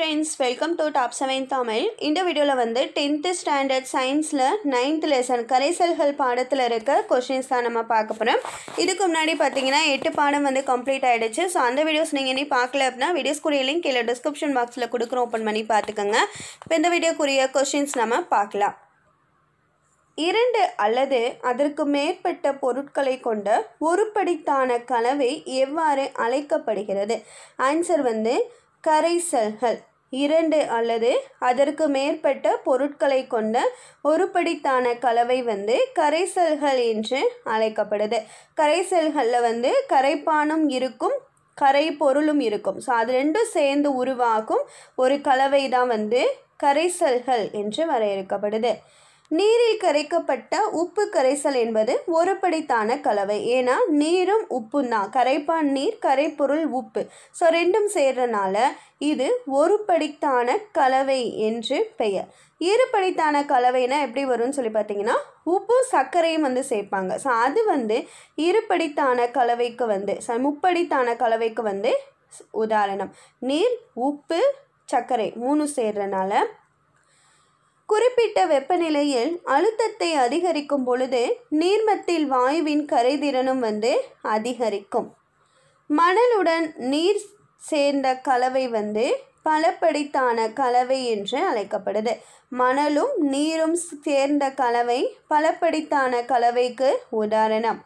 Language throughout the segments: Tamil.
friends welcome to top seven Tamil இந்த வீடியோவில் வந்து டென்த்து ஸ்டாண்டர்ட் சயின்ஸில் நைன்த் லெசன் கரைசல்கள் பாடத்தில் இருக்க கொஷின்ஸ் தான் நம்ம பார்க்க போகிறோம் இதுக்கு முன்னாடி பார்த்தீங்கன்னா எட்டு பாடம் வந்து கம்ப்ளீட் ஆகிடுச்சு ஸோ அந்த வீடியோஸ் நீங்கள் இனி பார்க்கல அப்படின்னா வீடியோஸ்க்குரிய லிங்க் இல்லை டிஸ்கிரிப்ஷன் பாக்ஸில் கொடுக்குறோம் ஓப்பன் பண்ணி பார்த்துக்கோங்க இப்போ இந்த வீடியோக்குரிய கொஷின்ஸ் நம்ம பார்க்கலாம் இரண்டு அல்லது அதற்கு மேற்பட்ட பொருட்களை கொண்ட ஒருபடித்தான கலவை எவ்வாறு அழைக்கப்படுகிறது ஆன்சர் வந்து கரைசல்கள் இரண்டு அல்லது அதற்கு மேற்பட்ட பொருட்களை கொண்ட ஒருபடித்தான கலவை வந்து கரைசல்கள் என்று அழைக்கப்படுது கரைசல்களில் வந்து கரைப்பானும் இருக்கும் கரை பொருளும் இருக்கும் ஸோ அது ரெண்டும் சேர்ந்து உருவாகும் ஒரு கலவை தான் வந்து கரைசல்கள் என்று வரையறுக்கப்படுது நீரில் கரைக்கப்பட்ட உப்பு கரைசல் என்பது ஒருபடித்தான கலவை ஏன்னா நீரும் உப்பும் தான் கரைப்பான் நீர் கரைப்பொருள் உப்பு ஸோ ரெண்டும் சேர்றனால இது ஒருபடித்தான கலவை என்று பெயர் இருபடித்தான கலவைனா எப்படி வரும்னு சொல்லி பார்த்தீங்கன்னா உப்பு சர்க்கரையும் வந்து சேர்ப்பாங்க ஸோ அது வந்து இருபடித்தான கலவைக்கு வந்து ச முப்படித்தான கலவைக்கு வந்து உதாரணம் நீர் உப்பு சர்க்கரை மூணு சேர்றனால குறிப்பிட்ட வெப்பநிலையில் அழுத்தத்தை அதிகரிக்கும் பொழுது நீர்மத்தில் வாயுவின் கரைதிறனும் வந்து அதிகரிக்கும் மணலுடன் நீர் சேர்ந்த கலவை வந்து பலப்படித்தான கலவை என்று அழைக்கப்படுது மணலும் நீரும் சேர்ந்த கலவை பலப்படித்தான கலவைக்கு உதாரணம்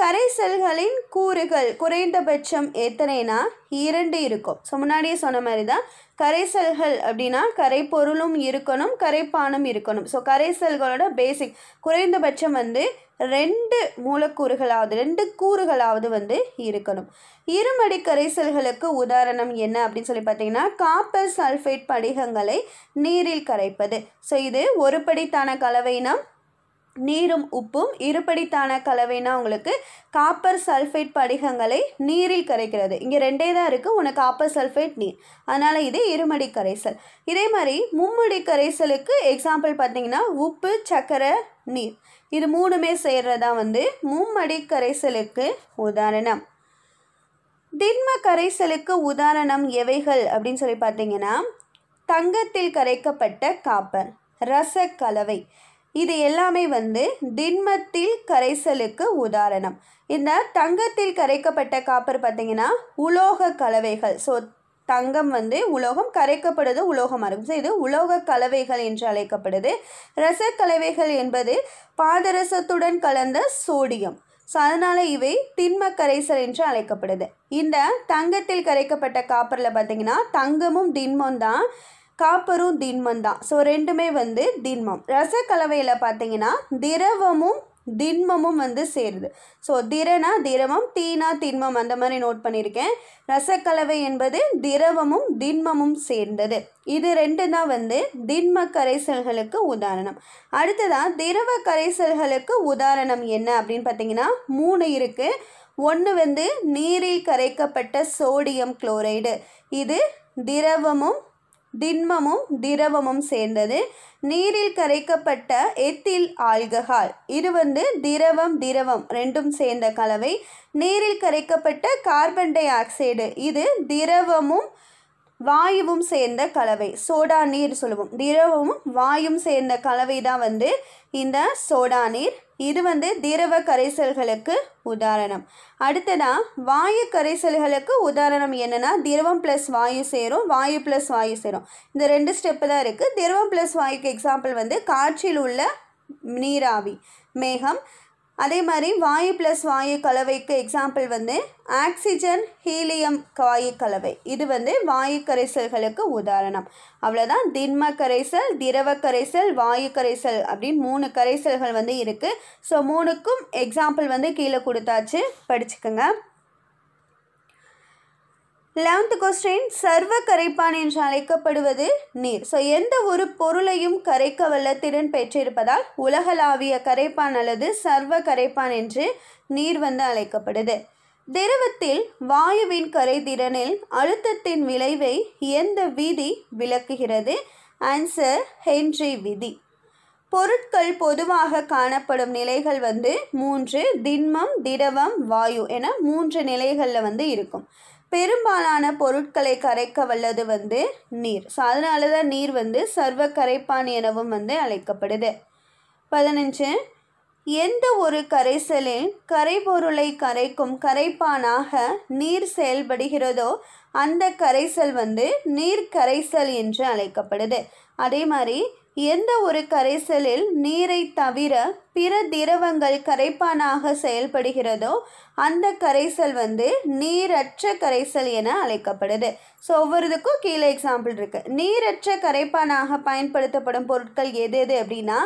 கரைசல்களின் கூறுகள் குறைந்தபட்சம் எத்தனைனா இரண்டு இருக்கும் ஸோ முன்னாடியே சொன்ன மாதிரி தான் கரைசல்கள் அப்படின்னா கரைப்பொருளும் இருக்கணும் கரைப்பானும் இருக்கணும் ஸோ கரைசல்களோட பேசிக் குறைந்தபட்சம் வந்து ரெண்டு மூலக்கூறுகளாவது ரெண்டு கூறுகளாவது வந்து இருக்கணும் இருமடி கரைசல்களுக்கு உதாரணம் என்ன அப்படின்னு சொல்லி பார்த்தீங்கன்னா காப்பர் சல்ஃபேட் படிகங்களை நீரில் கரைப்பது ஸோ இது ஒரு படித்தான கலவைனா நீரும் உப்பும் இருபடித்தான கலவைனா உங்களுக்கு காப்பர் சல்ஃபேட் படிகங்களை நீரில் கரைக்கிறது இங்கே ரெண்டே தான் இருக்குது ஒன்று காப்பர் சல்ஃபேட் நீர் அதனால் இது இருமடி கரைசல் இதே மாதிரி மும்முடி கரைசலுக்கு எக்ஸாம்பிள் பார்த்தீங்கன்னா உப்பு சர்க்கரை நீர் இது மூணுமே செய்கிறதா வந்து மும்மடி கரைசலுக்கு உதாரணம் திண்ம கரைசலுக்கு உதாரணம் எவைகள் அப்படின்னு சொல்லி பார்த்தீங்கன்னா தங்கத்தில் கரைக்கப்பட்ட காப்பர் ரசக்கலவை இது எல்லாமே வந்து திண்மத்தில் கரைசலுக்கு உதாரணம் இந்த தங்கத்தில் கரைக்கப்பட்ட காப்பர் பார்த்திங்கன்னா உலோக கலவைகள் ஸோ தங்கம் வந்து உலோகம் கரைக்கப்படுது உலோகமாக இருக்கும் ஸோ இது உலோக கலவைகள் என்று அழைக்கப்படுது ரச கலவைகள் என்பது பாதரசத்துடன் கலந்த சோடியம் ஸோ அதனால் இவை திண்ம கரைசல் என்று அழைக்கப்படுது இந்த தங்கத்தில் கரைக்கப்பட்ட காப்பரில் பார்த்தீங்கன்னா தங்கமும் திண்மம் தான் காப்பரும் திண்மம் தான் ஸோ ரெண்டுமே வந்து திண்மம் ரசக்கலவையில் பார்த்தீங்கன்னா திரவமும் திண்மமும் வந்து சேருது ஸோ திரனா திரவம் தீனா திண்மம் அந்த மாதிரி நோட் பண்ணியிருக்கேன் ரசக்கலவை என்பது திரவமும் திண்மமும் சேர்ந்தது இது ரெண்டு தான் வந்து திண்ம கரைசல்களுக்கு உதாரணம் அடுத்ததாக திரவ கரைசல்களுக்கு உதாரணம் என்ன அப்படின்னு பார்த்தீங்கன்னா மூணு இருக்குது ஒன்று வந்து நீரில் கரைக்கப்பட்ட சோடியம் குளோரைடு இது திரவமும் திண்மமும் திரவமும் சேர்ந்தது நீரில் கரைக்கப்பட்ட எத்தில் ஆல்கஹால் இது வந்து திரவம் திரவம் ரெண்டும் சேர்ந்த கலவை நீரில் கரைக்கப்பட்ட கார்பன் டை ஆக்சைடு இது திரவமும் வாயுவும் சேர்ந்த கலவை சோடா நீர் சொல்லுவோம் திரவமும் வாயும் சேர்ந்த கலவை தான் வந்து இந்த சோடா நீர் இது வந்து திரவ கரைசல்களுக்கு உதாரணம் அடுத்ததாக வாயு கரைசல்களுக்கு உதாரணம் என்னென்னா திரவம் ப்ளஸ் வாயு சேரும் வாயு ப்ளஸ் வாயு சேரும் இந்த ரெண்டு ஸ்டெப்பு தான் இருக்குது திரவம் ப்ளஸ் வாயுக்கு எக்ஸாம்பிள் வந்து காற்றில் உள்ள நீராவி மேகம் அதே மாதிரி வாயு ப்ளஸ் வாயு கலவைக்கு எக்ஸாம்பிள் வந்து ஆக்சிஜன் ஹீலியம் வாயு கலவை இது வந்து வாயு கரைசல்களுக்கு உதாரணம் அவ்வளோதான் திண்ம கரைசல் திரவ கரைசல் வாயு கரைசல் அப்படின்னு மூணு கரைசல்கள் வந்து இருக்குது ஸோ மூணுக்கும் எக்ஸாம்பிள் வந்து கீழே கொடுத்தாச்சு படிச்சுக்கோங்க லெவன்த் கொஸ்டின் சர்வ கரைப்பான் என்று அழைக்கப்படுவது நீர் ஸோ எந்த ஒரு பொருளையும் கரைக்க வல்ல திறன் பெற்றிருப்பதால் உலகளாவிய கரைப்பான் அல்லது சர்வ கரைப்பான் என்று நீர் வந்து அழைக்கப்படுது திரவத்தில் வாயுவின் கரைதிறனில் அழுத்தத்தின் விளைவை எந்த விதி விளக்குகிறது ஆன்சர் ஹென்றி விதி பொருட்கள் பொதுவாக காணப்படும் நிலைகள் வந்து மூன்று திண்மம் திரவம் வாயு என மூன்று நிலைகளில் வந்து இருக்கும் பெரும்பாலான பொருட்களை கரைக்க வல்லது வந்து நீர் ஸோ அதனால தான் நீர் வந்து சர்வ கரைப்பான் எனவும் வந்து அழைக்கப்படுது பதினஞ்சு எந்த ஒரு கரைசலில் கரைபொருளை கரைக்கும் கரைப்பானாக நீர் செயல்படுகிறதோ அந்த கரைசல் வந்து நீர் கரைசல் என்று அழைக்கப்படுது அதே மாதிரி எந்த ஒரு கரைசலில் நீரை தவிர பிற திரவங்கள் கரைப்பானாக செயல்படுகிறதோ அந்த கரைசல் வந்து நீரற்ற கரைசல் என அழைக்கப்படுது ஸோ ஒவ்வொருதுக்கும் கீழே எக்ஸாம்பிள் இருக்குது நீரற்ற கரைப்பானாக பயன்படுத்தப்படும் பொருட்கள் எது எது அப்படின்னா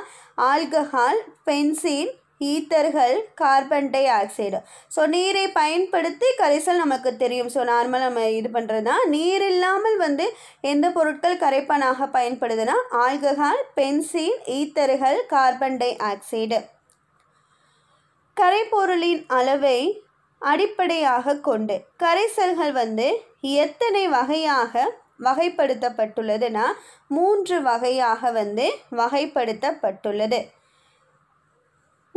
ஆல்கஹால் பென்சின் ஈத்தர்கள் கார்பன் டை ஆக்சைடு ஸோ நீரை பயன்படுத்தி கரைசல் நமக்கு தெரியும் ஸோ நார்மலாக நம்ம இது பண்ணுறது தான் நீர் இல்லாமல் வந்து எந்த பொருட்கள் கரைப்பானாக பயன்படுதுன்னா ஆல்கஹால் பென்சின் ஈத்தர்கள் கார்பன் டை ஆக்சைடு கரைப்பொருளின் அளவை அடிப்படையாக கொண்டு கரைசல்கள் வந்து எத்தனை வகையாக வகைப்படுத்தப்பட்டுள்ளதுன்னா மூன்று வகையாக வந்து வகைப்படுத்தப்பட்டுள்ளது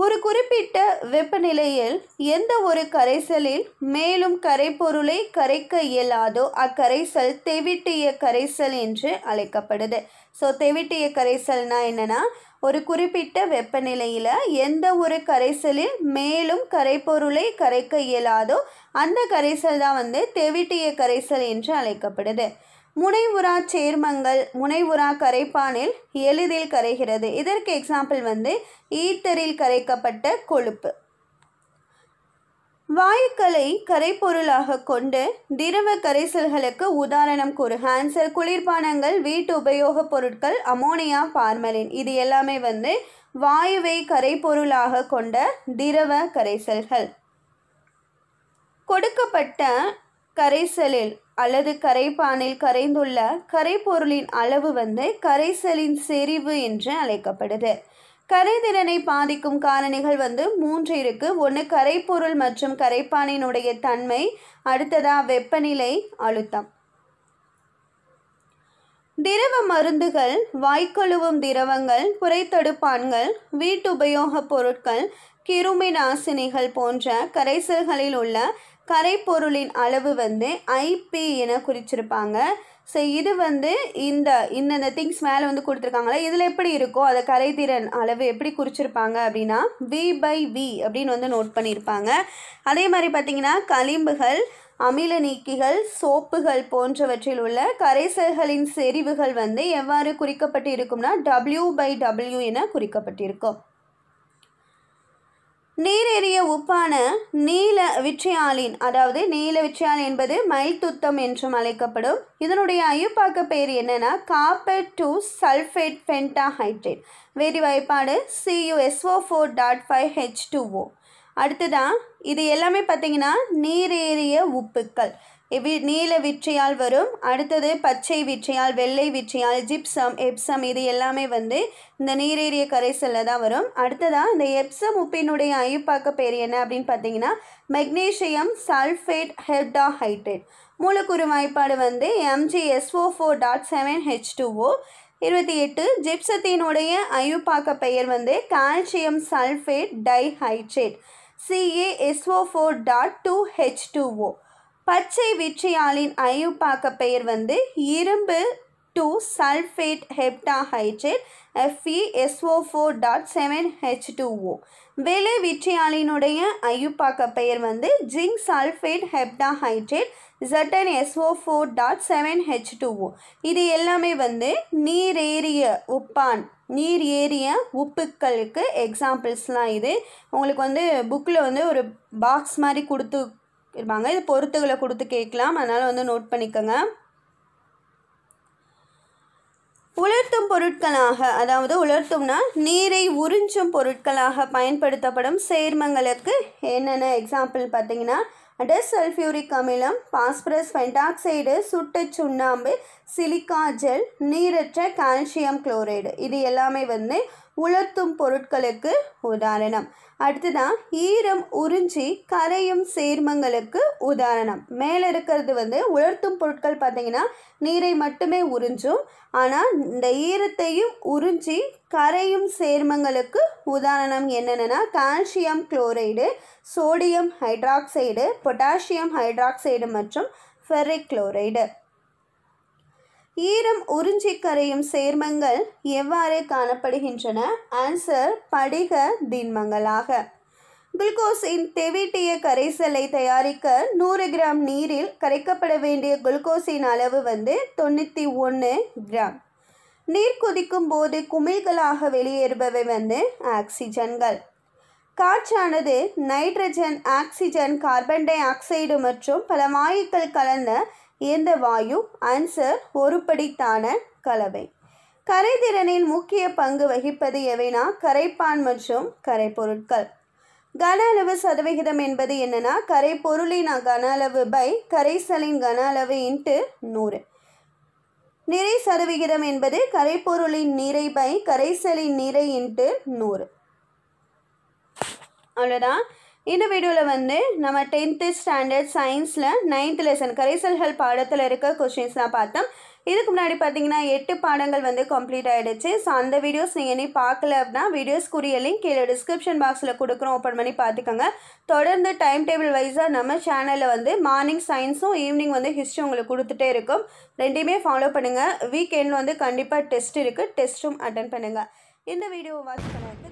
ஒரு குறிப்பிட்ட வெப்பநிலையில் எந்த ஒரு கரைசலில் மேலும் கரைப்பொருளை கரைக்க இயலாதோ அக்கரைசல் தெவிட்டிய கரைசல் என்று அழைக்கப்படுது ஸோ தெவிட்டிய கரைசல்னா என்னென்னா ஒரு குறிப்பிட்ட வெப்பநிலையில் எந்த ஒரு கரைசலில் மேலும் கரைப்பொருளை கரைக்க இயலாதோ அந்த கரைசல் தான் வந்து தெவிட்டிய கரைசல் என்று அழைக்கப்படுது முனைவுரா சேர்மங்கள் முனைவுரா கரைப்பானில் எளிதில் கரைகிறது இதற்கு எக்ஸாம்பிள் வந்து ஈத்தரில் கரைக்கப்பட்ட கொழுப்பு வாயுக்களை கரைப்பொருளாக கொண்டு திரவ கரைசல்களுக்கு உதாரணம் கூறு ஹேன்சர் குளிர்பானங்கள் வீட்டு உபயோகப் பொருட்கள் அமோனியா பார்மலின் இது எல்லாமே வந்து வாயுவை கரைப்பொருளாக கொண்ட திரவ கரைசல்கள் கொடுக்கப்பட்ட கரைசலில் அல்லது கரைப்பானில் கரைந்துள்ள கரைப்பொருளின் அளவு வந்து கரைசலின் செறிவு என்று அழைக்கப்படுது கரைதிறனை பாதிக்கும் காரணிகள் வந்து மூன்று இருக்கு ஒன்று கரைப்பொருள் மற்றும் கரைப்பானினுடைய தன்மை அடுத்ததா வெப்பநிலை அழுத்தம் திரவ மருந்துகள் வாய்க்கொழுவும் திரவங்கள் வீட்டு வீட்டுபயோகப் பொருட்கள் கிருமி நாசினிகள் போன்ற கரைசல்களில் உள்ள கரைப்பொருளின் அளவு வந்து ஐபி என குறிச்சிருப்பாங்க ஸோ இது வந்து இந்த இந்தந்த திங்ஸ் மேலே வந்து கொடுத்துருக்காங்களே இதில் எப்படி இருக்கோ அதை கரைத்திறன் அளவு எப்படி குறிச்சிருப்பாங்க அப்படின்னா வி பை வி அப்படின்னு வந்து நோட் பண்ணியிருப்பாங்க அதே மாதிரி பார்த்திங்கன்னா களிம்புகள் அமில நீக்கிகள் சோப்புகள் போன்றவற்றில் உள்ள கரைசல்களின் செறிவுகள் வந்து எவ்வாறு குறிக்கப்பட்டு இருக்கும்னா டபிள்யூ பை டபிள்யூ என குறிக்கப்பட்டிருக்கும் நீரேறிய உப்பான நீல விட்ரியாலின் அதாவது நீல விட்ரியால் என்பது மைல் துத்தம் என்றும் அழைக்கப்படும் இதனுடைய அயுப்பாக்க பேர் என்னன்னா காப்பர் டூ சல்ஃபேட் பென்டாஹைட்ரேட் வேதி வாய்ப்பாடு C U S O four dot five H two O அடுத்ததான் இது எல்லாமே பார்த்தீங்கன்னா நீரேறிய உப்புக்கள் இவ்வி நீல விற்றையால் வரும் அடுத்தது பச்சை விற்றையால் வெள்ளை விற்றையால் ஜிப்சம் எப்சம் இது எல்லாமே வந்து இந்த நீரேறிய கரைசலில் தான் வரும் அடுத்ததாக இந்த எப்சம் உப்பினுடைய அயுப்பாக்க பேர் என்ன அப்படின்னு பார்த்தீங்கன்னா மெக்னீஷியம் சல்ஃபேட் ஹெப்டாஹைட்ரேட் மூலக்கூறு வாய்ப்பாடு வந்து M G S O four dot seven H two O இருபத்தி எட்டு ஜிப்சத்தினுடைய அயப்பாக்க பெயர் வந்து calcium sulphate dihydrate C A S O four dot two H two O பச்சை விட்ரியாலின் அயுப்பாக்க பெயர் வந்து இரும்பு two sulphate heptahydrate F E S O four dot seven H two O வெளி விட்ரியாலினுடைய ஐயுப்பாக்க பெயர் வந்து ஜிங்க் சல்ஃபேட் ஹைட்ரேட் ஜட்டன் S O four dot seven H இது எல்லாமே வந்து நீர் ஏறிய உப்பான் நீர் ஏறிய உப்புக்களுக்கு எக்ஸாம்பிள்ஸ்லாம் இது உங்களுக்கு வந்து புக்கில் வந்து ஒரு பாக்ஸ் மாதிரி கொடுத்து இருப்பாங்க இது பொருத்துகளை கொடுத்து கேட்கலாம் அதனால் வந்து நோட் பண்ணிக்கோங்க உலர்த்தும் பொருட்களாக அதாவது உலர்த்தும்னா நீரை உறிஞ்சும் பொருட்களாக பயன்படுத்தப்படும் சேர்மங்களுக்கு என்னென்ன எக்ஸாம்பிள் பார்த்தீங்கன்னா டெஸ் சல்ஃபியூரிக் அமிலம் பாஸ்பரஸ் பென்டாக்சைடு சுட்டு சுண்ணாம்பு சிலிக்கா ஜெல் நீரற்ற கால்சியம் குளோரைடு இது எல்லாமே வந்து உலர்த்தும் பொருட்களுக்கு உதாரணம் அடுத்துதான் ஈரம் உறிஞ்சி கரையும் சேர்மங்களுக்கு உதாரணம் மேலே இருக்கிறது வந்து உலர்த்தும் பொருட்கள் பார்த்திங்கன்னா நீரை மட்டுமே உறிஞ்சும் ஆனால் இந்த ஈரத்தையும் உறிஞ்சி கரையும் சேர்மங்களுக்கு உதாரணம் என்னென்னா calcium chloride sodium hydroxide potassium hydroxide மற்றும் ஃபெரிக் குளோரைடு ஈரம் உறிஞ்சி கரையும் சேர்மங்கள் எவ்வாறு காணப்படுகின்றன ஆன்சர் படிக திண்மங்களாக குளுக்கோஸின் தெவிட்டிய கரைசலை தயாரிக்க நூறு கிராம் நீரில் கரைக்கப்பட வேண்டிய குளுக்கோஸின் அளவு வந்து தொண்ணூற்றி ஒன்று கிராம் நீர் கொதிக்கும் போது குமிழ்களாக வெளியேறுபவை வந்து ஆக்சிஜன்கள் காற்றானது nitrogen oxygen carbon dioxide மற்றும் பல வாயுக்கள் கலந்த இந்த வாயு ஆன்சர் ஒருபடித்தான கலவை கரைதிறனில் முக்கிய பங்கு வகிப்பது எவைனா கரைப்பான் மற்றும் கரைப்பொருட்கள் கன அளவு சதவிகிதம் என்பது என்னன்னா கரைப்பொருளின் கன அளவு பை கரைசலின் கன அளவு இன்ட்டு நூறு நிறை சதவிகிதம் என்பது கரைப்பொருளின் நிறை பை கரைசலின் நிறை இன்ட்டு நூறு அவ்வளோதான் இந்த வீடியோவில் வந்து நம்ம டென்த்து ஸ்டாண்டர்ட் சயின்ஸில் நைன்த் லெசன் கரைசல்கள் பாடத்தில் இருக்க கொஷின்ஸ் பார்த்தோம் இதுக்கு முன்னாடி பார்த்தீங்கன்னா எட்டு பாடங்கள் வந்து கம்ப்ளீட் ஆகிடுச்சு ஸோ அந்த வீடியோஸ் நீங்கள் இனி பார்க்கல அப்படின்னா வீடியோஸ்க்குரிய லிங்க் கீழே டிஸ்கிரிப்ஷன் பாக்ஸில் கொடுக்குறோம் ஓப்பன் பண்ணி பார்த்துக்கோங்க தொடர்ந்து டைம் டேபிள் வைஸாக நம்ம சேனலில் வந்து மார்னிங் சயின்ஸும் ஈவினிங் வந்து ஹிஸ்ட்ரி உங்களுக்கு கொடுத்துட்டே இருக்கும் ரெண்டையுமே ஃபாலோ பண்ணுங்கள் வீக் வீக்கெண்டில் வந்து கண்டிப்பாக டெஸ்ட் இருக்குது டெஸ்ட்டும் அட்டன் பண்ணுங்கள் இந்த வீடியோ வாட்ச் பண்ணுங்கள்